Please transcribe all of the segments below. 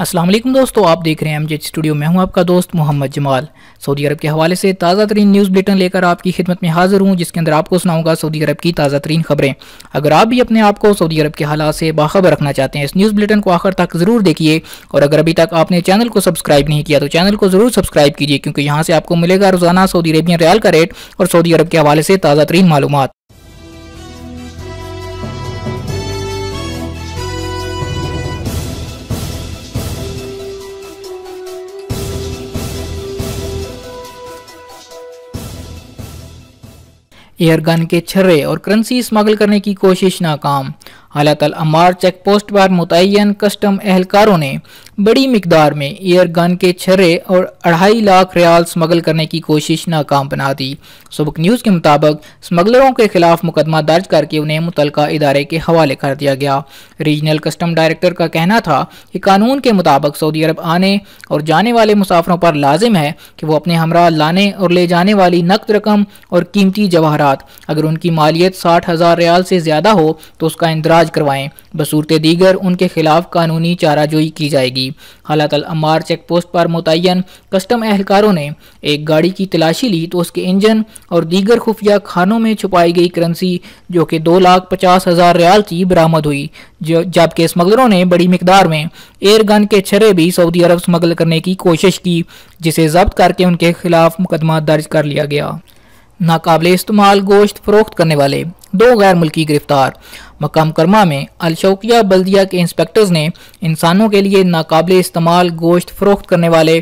असलम दोस्तों आप देख रहे हैं एमजे स्टूडियो मैं हूं आपका दोस्त मोहम्मद जमाल सऊदी अरब के हवाले से ताज़ा तरीन न्यूज़ बुलेटिन लेकर आपकी खिदमत में हाजिर हूं जिसके अंदर आपको सुनाऊंगा सऊदी अरब की ताज़ा तरीन खबरें अगर आप भी अपने आप को सऊदी अरब के हालात से बाखबर रखना चाहते हैं इस न्यूज़ बुलेटिन को आखिर तक ज़रूर देखिए और अगर अभी तक आपने चैनल को सब्सक्राइब नहीं किया तो चैनल को ज़रूर सब्सक्राइब कीजिए क्योंकि यहाँ से आपको मिलेगा रोज़ाना सऊदी अरबिया रियाल का रेट और सऊदी अरब के हवाले से ताज़ा तरीन मालूम एयरगन के छर्रे और करंसी स्मगल करने की कोशिश नाकाम हालांकि अमार चेक पोस्ट पर मुतन कस्टम एहलकारों ने बड़ी मकदार में एयर गन के छर्रे और अढ़ाई लाख रियाल स्मगल करने की कोशिश नाकाम बना दी सबक न्यूज़ के मुताबिक स्मगलरों के खिलाफ मुकदमा दर्ज करके उन्हें मुतल इदारे के हवाले कर दिया गया रीजनल कस्टम डायरेक्टर का कहना था कि कानून के मुताबिक सऊदी अरब आने और जाने वाले मुसाफरों पर लाजिम है कि वह अपने हमरा लाने और ले जाने वाली नकद रकम और कीमती जवाहरात अगर उनकी मालियत साठ हज़ार रियाल से ज़्यादा हो तो उसका इंदरा इखराज करवाएं बसूरत दीगर उनके खिलाफ कानूनी चाराजोई की जाएगी हालात अम्मार चेक पोस्ट पर मुतन कस्टम एहलकारों ने एक गाड़ी की तलाशी ली तो उसके इंजन और दीगर खुफिया खानों में छुपाई गई करंसी जो कि दो लाख पचास हज़ार रियाल की बरामद हुई जबकि स्मगलरों ने बड़ी मकदार में एयर गन के छरे भी सऊदी अरब स्मगल करने की कोशिश की जिसे जब्त करके उनके खिलाफ मुकदमा दर्ज कर लिया गया नाकबले इस्तेमाल गोश्त फरोख्त करने वाले दो गैर मुल्की गिरफ्तार मकाम करमा में अलशौकिया बल्दिया के इंस्पेक्टर्स ने इंसानों के लिए नाकबले इस्तेमाल गोश्त फरोख्त करने वाले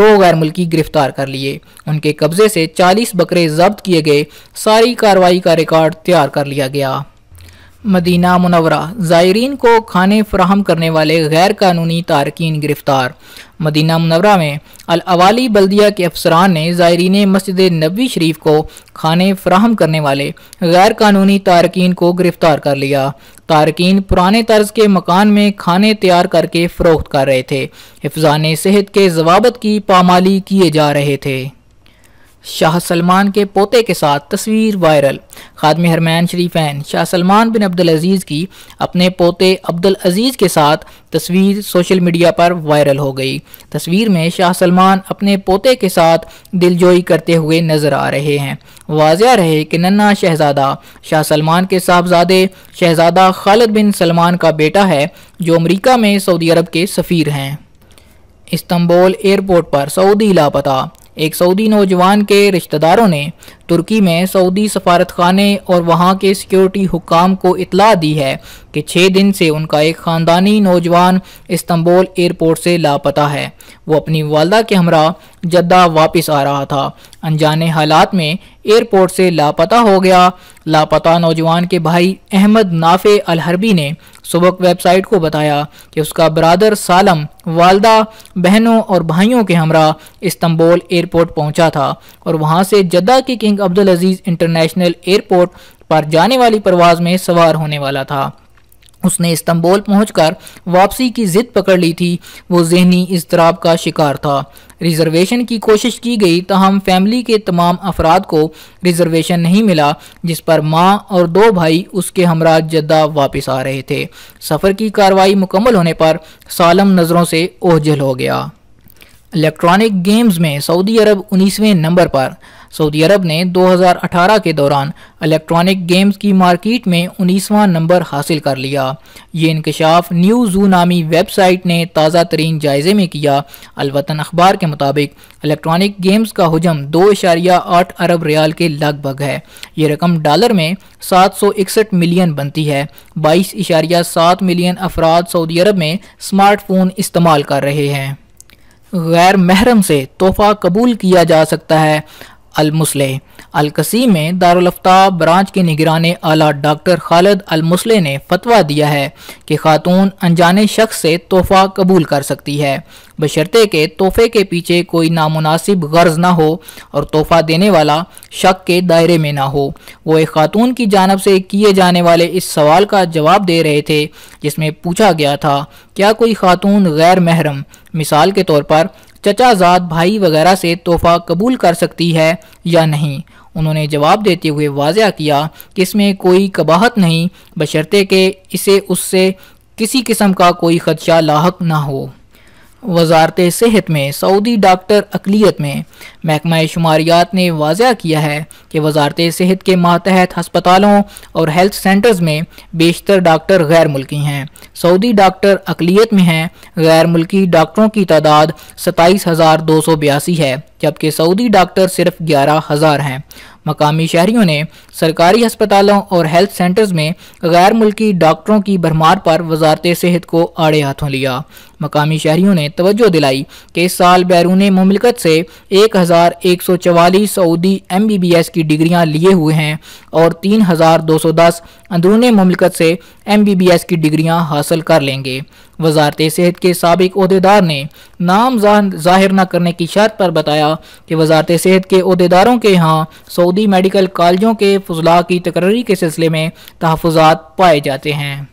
दो गैर मुल्की गिरफ्तार कर लिए उनके कब्ज़े से चालीस बकरे जब्त किए गए सारी कार्रवाई का रिकॉर्ड तैयार कर लिया गया मदीना मुनवरा ज़ायरीन को खाने फ्राहम करने वाले गैर कानूनी तारकिन गिरफ्तार मदीना मुनवरा में अलवाली बल्दिया के अफसरान ने ज़ायरीन मस्जिद नबी शरीफ को खाने फ्राहम करने वाले गैर कानूनी तारकिन को गिरफ्तार कर लिया तारकिन पुराने तर्ज के मकान में खाने तैयार करके फ़रोख्त कर रहे थे हिफजान सेहत के जवाबत की पामाली किए जा रहे थे शाह सलमान के पोते के साथ तस्वीर वायरल खादम हरमैन शरीफैन शाह सलमान बिन अब्दुल अजीज़ की अपने पोते अब्दुल अजीज़ के साथ तस्वीर सोशल मीडिया पर वायरल हो गई तस्वीर में शाह सलमान अपने पोते के साथ दिलजोई करते हुए नजर आ रहे हैं वाजह रहे कि नन्ना शहजादा शाह सलमान के साहबजादे शहजादा खालिद बिन सलमान का बेटा है जो अमरीका में सऊदी अरब के सफ़ीर हैं इस्तंबोल एयरपोर्ट पर सऊदी लापता एक सऊदी नौजवान के रिश्तेदारों ने तुर्की में सऊदी सफारत खाने और वहाँ के सिक्योरिटी हुकाम को इतला दी है कि छः दिन से उनका एक ख़ानदानी नौजवान इस्तंबोल एयरपोर्ट से लापता है वो अपनी वालदा के हमरा जद्दा वापस आ रहा था अनजाने हालात में एयरपोर्ट से लापता हो गया लापता नौजवान के भाई अहमद नाफे अलहरबी ने सुबक वेबसाइट को बताया कि उसका ब्रादर सालम वालदा बहनों और भाइयों के हमरा इस्तंबोल एयरपोर्ट पहुंचा था और वहां से जद्दा के King Abdul Aziz International Airport पर जाने वाली परवाज़ में सवार होने वाला था उसने इस्तंबोल पहुंचकर वापसी की जिद पकड़ ली थी वो जहनी इसतराब का शिकार था रिजर्वेशन की कोशिश की गई तो हम फैमिली के तमाम अफराद को रिजर्वेशन नहीं मिला जिस पर माँ और दो भाई उसके हमरा जद्दा वापस आ रहे थे सफ़र की कार्रवाई मुकम्मल होने पर सालम नज़रों से ओझल हो गया इलेक्ट्रॉनिक गेम्स में सऊदी अरब उन्नीसवें नंबर पर सऊदी अरब ने 2018 के दौरान इलेक्ट्रॉनिक गेम्स की मार्केट में उन्नीसवां नंबर हासिल कर लिया ये इंकशाफ न्यू जू नामी वेबसाइट ने ताज़ा तरीन जायजे में किया अलवतन अखबार के मुताबिक इलेक्ट्रॉनिक गेम्स का हजम दो इशारिया आठ अरब रियाल के लगभग है ये रकम डॉलर में सात सौ इकसठ मिलियन बनती है बाईस इशारिया सात मिलियन अफराद सऊदी अरब में स्मार्टफोन इस्तेमाल कर रहे हैं गैर महरम से तोहफ़ा कबूल किया जा सकता है अलमसले अलकसी में दारुलफ्ता ब्रांच के निगरान आला डॉक्टर खालिद अलमसले ने फतवा दिया है कि खातून अनजाने शख्स से तोहफ़ा कबूल कर सकती है बशर्ते के तोहफे के पीछे कोई नामुनासिब गर्ज ना हो और तोहफ़ा देने वाला शक के दायरे में ना हो वो एक खातून की जानब से किए जाने वाले इस सवाल का जवाब दे रहे थे जिसमें पूछा गया था क्या कोई खातून गैर महरम मिसाल के तौर पर चचाजाद भाई वगैरह से तोहफा कबूल कर सकती है या नहीं उन्होंने जवाब देते हुए वाजह किया कि इसमें कोई कबाहत नहीं बशर्ते के इसे उससे किसी किस्म का कोई खदशा लाक ना हो वजारत सेहत में सऊदी डॉक्टर अकलीत में महकमा शुमारियात ने वाजा किया है कि वजारत सेहत के मातहत हस्पतालों और हेल्थ सेंटर्स में बेशतर डॉक्टर गैर मुल्की हैं सऊदी डॉक्टर अकलीत में हैं गैर मुल्की डॉक्टरों की तादाद सताईस हज़ार दो सौ बयासी है जबकि सऊदी डॉक्टर सिर्फ ग्यारह हज़ार हैं मकामी शहरियों ने सरकारी अस्पतालों और हेल्थ सेंटर्स में गैर मुल्की डॉक्टरों की भरमार पर वजारत सेहत को आड़े हाथों लिया मकामी शहरियों ने तवज्जो दिलाई कि इस साल बैरून ममलिकत से एक हज़ार एक सौ चवालीस Saudi M B B S की डिग्रियाँ लिए हुए हैं और तीन हज़ार दो सौ दस अंदरूनी ममलिकत से एम बी बी एस की डिग्रियाँ हासिल कर लेंगे वजारत सेहत के सबक अहदेदार ने नाम जाहिर न करने की शर्त पर बताया कि वजारत सेहत के अहदेदारों के यहाँ सऊदी मेडिकल कॉलेजों के फजला की तकर्री के सिलसिले में तहफात पाए जाते हैं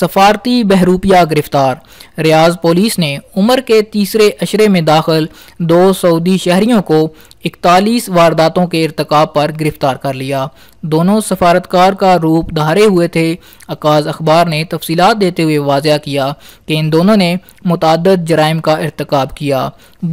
सफारती बहरूपिया गिरफ्तार रियाज पुलिस ने उम्र के तीसरे अशरे में दाखिल दो सऊदी शहरीों को इकतालीस वारदातों के इरतकाब पर गिरफ्तार कर लिया दोनों सफारतकार का रूप धारे हुए थे अकाज अखबार ने तफसीत देते हुए वाजह किया कि इन दोनों ने मुतद जराइम का इरतकब किया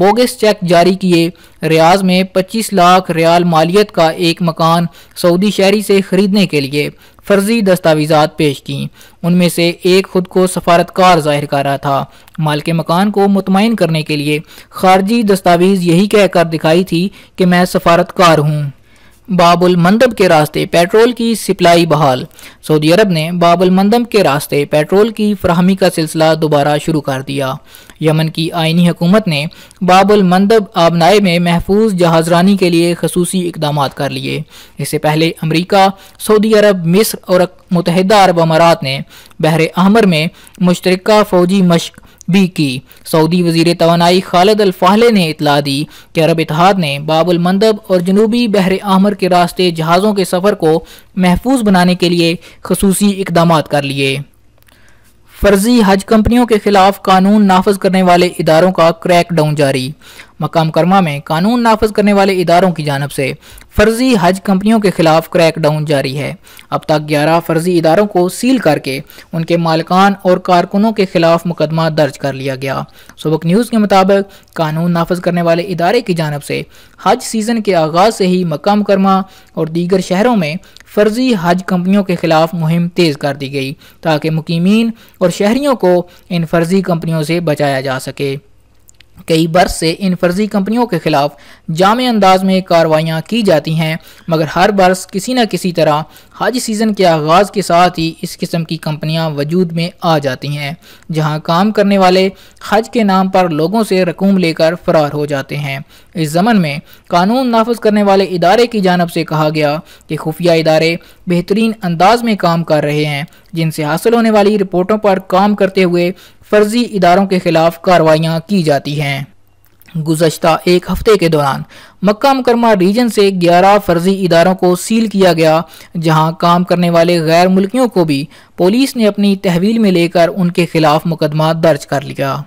बोगस चेक जारी किए रियाज में पच्चीस लाख रियाल मालियत का एक मकान सऊदी शहरी से ख़रीदने के लिए फर्जी दस्तावेजा पेश की उनमें से एक खुद को सफारतकार जाहिर कर रहा था माल के मकान को मुतमिन करने के लिए खारजी दस्तावेज़ यही कहकर दिखाई थी कि मैं सफारतकार हूँ बाबुल मंदब के रास्ते पेट्रोल की सप्लाई बहाल सऊदी अरब ने बाबुल मंदब के रास्ते पेट्रोल की फ्राहमी का सिलसिला दोबारा शुरू कर दिया यमन की आइनी हुकूमत ने बाबुल मंदब आबनाए में महफूज जहाजरानी के लिए खसूसी इकदाम कर लिए इससे पहले अमरीका सऊदी अरब मिस्र और मुतहदा अरब अमारात ने बहर अहमर में मुश्तरक फ़ौजी मश्क भी की सऊदी वजीर तोानाई खालिद अलफाहले ने इतला दी कि अरब इतिहाद ने बाबुल मंदब और जनूबी बहर आमर के रास्ते जहाज़ों के सफ़र को महफूज बनाने के लिए खसूसी इकदाम कर लिए फर्जी हज कंपनियों के खिलाफ कानून नाफज करने वाले इदारों का क्रैकडाउन जारी मकाम कर्मा में कानून नाफज करने वाले इदारों की जानब से फर्जी हज कंपनियों के खिलाफ क्रैकडाउन जारी है अब तक ग्यारह फर्जी इदारों को सील करके उनके मालकान और कारकुनों के खिलाफ मुकदमा दर्ज कर लिया गया सबक न्यूज़ के मुताबिक कानून नाफज करने वाले इदारे की जानब से हज सीज़न के आगाज़ से ही मकाम कर्मा और दीगर शहरों में फर्जी हज कंपनियों के खिलाफ मुहिम तेज़ कर दी गई ताकि मुकीमीन और शहरीों को इन फर्जी कंपनियों से बचाया जा सके कई बरस से इन फर्जी कंपनियों के खिलाफ जाम अंदाज में कार्रवाइयाँ की जाती हैं मगर हर बरस किसी न किसी तरह हज सीज़न के आगाज़ के साथ ही इस किस्म की कंपनियाँ वजूद में आ जाती हैं जहाँ काम करने वाले हज के नाम पर लोगों से रकूम लेकर फ़रार हो जाते हैं इस ज़मन में कानून नाफज करने वाले इदारे की जानब से कहा गया कि खुफिया इदारे बेहतरीन अंदाज में काम कर रहे हैं जिनसे हासिल होने वाली रिपोर्टों पर काम करते हुए फर्जी इदारों के खिलाफ कार्रवाइयाँ की जाती हैं गुजशत एक हफ्ते के दौरान मक्का मुकरमा रीजन से 11 फर्जी इदारों को सील किया गया जहां काम करने वाले गैर मुल्कियों को भी पुलिस ने अपनी तहवील में लेकर उनके खिलाफ मुकदमा दर्ज कर लिया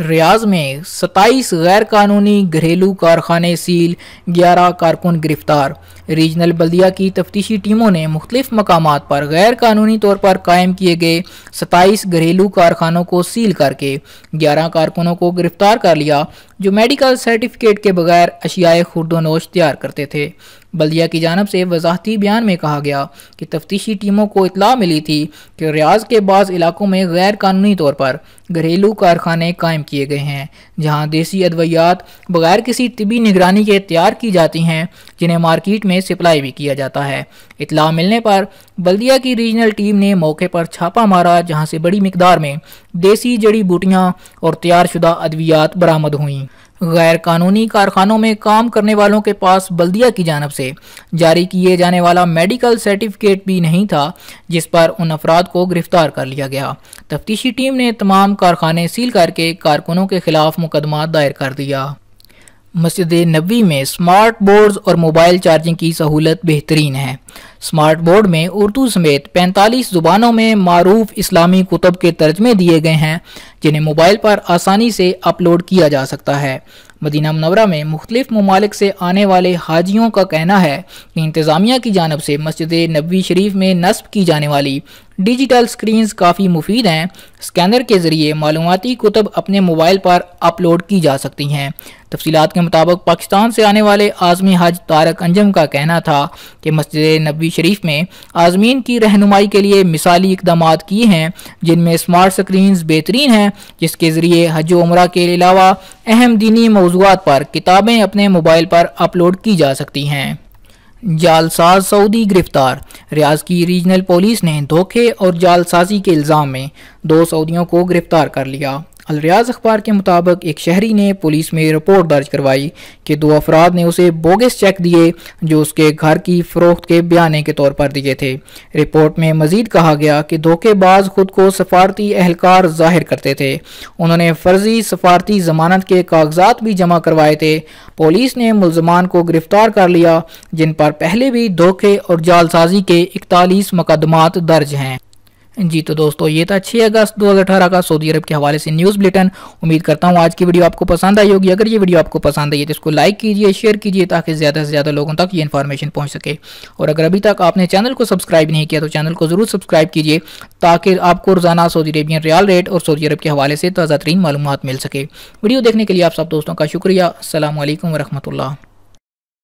रियाज में 27 गैर कानूनी घरेलू कारखाने सील 11 कारकुन गिरफ्तार रीजनल बल्दिया की तफ्तीशी टीमों ने मुख्तफ मकाम पर गैर कानूनी तौर पर कायम किए गए 27 घरेलू कारखानों को सील करके 11 कारकुनों को गिरफ्तार कर लिया जो मेडिकल सर्टिफिकेट के बगैर अशियाए खुर्दोनोश तैयार करते थे बल्दिया की जानब से वजाहती बयान में कहा गया कि तफ्तीशी टीमों को इतला मिली थी कि रियाज के बाद इलाकों में गैर कानूनी तौर पर घरेलू कारखाने कायम किए गए हैं जहां देसी अद्वियात बगैर किसी तबी निगरानी के तैयार की जाती हैं जिन्हें मार्केट में सप्लाई भी किया जाता है इतला मिलने पर बल्दिया की रीजनल टीम ने मौके पर छापा मारा जहाँ से बड़ी मकदार में देसी जड़ी बूटियाँ और तैयार अद्वियात बरामद हुई गैर कानूनी कारखानों में काम करने वालों के पास बल्दिया की जानब से जारी किए जाने वाला मेडिकल सर्टिफिकेट भी नहीं था जिस पर उन अफराद को गिरफ्तार कर लिया गया तफ्तीशी टीम ने तमाम कारखाने सील करके कारकुनों के खिलाफ मुकदमा दायर कर दिया मस्जिद नबी में स्मार्ट बोर्ड्स और मोबाइल चार्जिंग की सहूलत बेहतरीन है स्मार्ट बोर्ड में उर्दू समेत 45 ज़ुबानों में मरूफ इस्लामी कुतब के तर्जमे दिए गए हैं जिन्हें मोबाइल पर आसानी से अपलोड किया जा सकता है मदीना मनवरा में मुख्तलिफ ममालिक से आने वाले हाजियों का कहना है कि इंतज़ामिया की जानब से मस्जिद नबी शरीफ में नस्ब की जाने वाली डिजिटल स्क्रीन्स काफ़ी मुफीद हैं स्कैनर के ज़रिए मालूमती कुतब अपने मोबाइल पर अपलोड की जा सकती हैं तफसीत के मुताबिक पाकिस्तान से आने वाले आज़मी हज तारक अंजम का कहना था कि मस्जिद नबी शरीफ में आज़मीन की रहनुमाई के लिए मिसाली इकदाम किए हैं जिनमें स्मार्ट स्क्रीन्स बेहतरीन हैं जिसके ज़रिए हज उम्र के अलावा अहम दीनी मौजूद पर किताबें अपने मोबाइल पर अपलोड की जा सकती हैं जालसाज सऊदी गिरफ्तार रियाज की रीजनल पुलिस ने धोखे और जालसाजी के इल्ज़ाम में दो सऊदियों को गिरफ्तार कर लिया अलरियाज अखबार के मुताबिक एक शहरी ने पुलिस में रिपोर्ट दर्ज करवाई कि दो अफराद ने उसे बोगस चेक दिए जो उसके घर की फ़रोख्त के बयाने के तौर पर दिए थे रिपोर्ट में मजीद कहा गया कि धोखेबाज खुद को सफारती एहलकार जाहिर करते थे उन्होंने फर्जी सफारती जमानत के कागजात भी जमा करवाए थे पुलिस ने मुलजमान को गिरफ्तार कर लिया जिन पर पहले भी धोखे और जालसाजी के इकतालीस मुकदमा दर्ज हैं जी तो दोस्तों ये था 6 अगस्त 2018 का सऊदी अरब के हवाले से न्यूज़ बुलेटिन उम्मीद करता हूँ आज की वीडियो आपको पसंद आई होगी अगर ये वीडियो आपको पसंद आई है तो इसको लाइक कीजिए शेयर कीजिए ताकि ज़्यादा से ज़्यादा लोगों तक ये इन्फॉर्मेशन पहुँच सके और अगर अभी तक आपने चैनल को सब्सक्राइब नहीं किया तो चैनल को ज़रूर सब्सक्राइब कीजिए ताकि आपको रोज़ाना सऊदी अरबियन रियाल रेट और सऊदी अरब के हवाले से ताज़ा तरीन मालूम मिल सके वीडियो देखने के लिए आप सब दोस्तों का शुक्रिया असल वरहमल